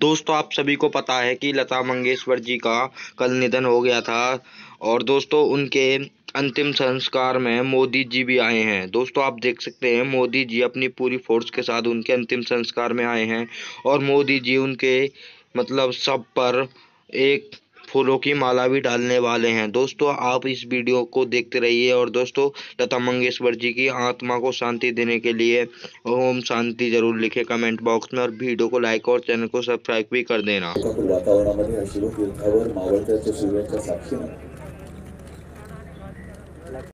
दोस्तों आप सभी को पता है कि लता मंगेशकर जी का कल निधन हो गया था और दोस्तों उनके अंतिम संस्कार में मोदी जी भी आए हैं दोस्तों आप देख सकते हैं मोदी जी अपनी पूरी फोर्स के साथ उनके अंतिम संस्कार में आए हैं और मोदी जी उनके मतलब सब पर एक फूलों की माला भी डालने वाले हैं दोस्तों आप इस वीडियो को देखते रहिए और दोस्तों लता मंगेशकर जी की आत्मा को शांति देने के लिए ओम शांति जरूर लिखे कमेंट बॉक्स में और वीडियो को लाइक और चैनल को सब्सक्राइब भी कर देना